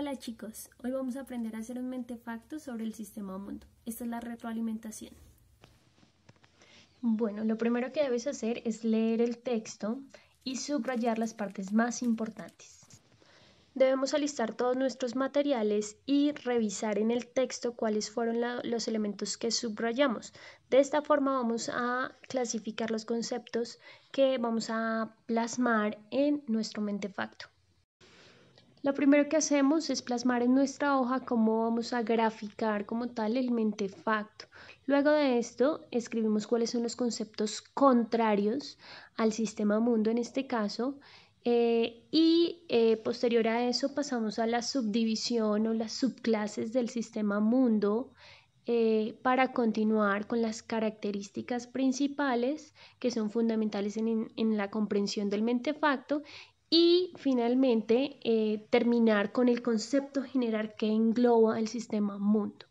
Hola chicos, hoy vamos a aprender a hacer un mentefacto sobre el sistema mundo. Esta es la retroalimentación. Bueno, lo primero que debes hacer es leer el texto y subrayar las partes más importantes. Debemos alistar todos nuestros materiales y revisar en el texto cuáles fueron los elementos que subrayamos. De esta forma vamos a clasificar los conceptos que vamos a plasmar en nuestro mentefacto. Lo primero que hacemos es plasmar en nuestra hoja cómo vamos a graficar como tal el mentefacto. Luego de esto, escribimos cuáles son los conceptos contrarios al sistema mundo en este caso. Eh, y eh, posterior a eso pasamos a la subdivisión o las subclases del sistema mundo eh, para continuar con las características principales que son fundamentales en, en la comprensión del mentefacto y finalmente, eh, terminar con el concepto general que engloba el sistema mundo.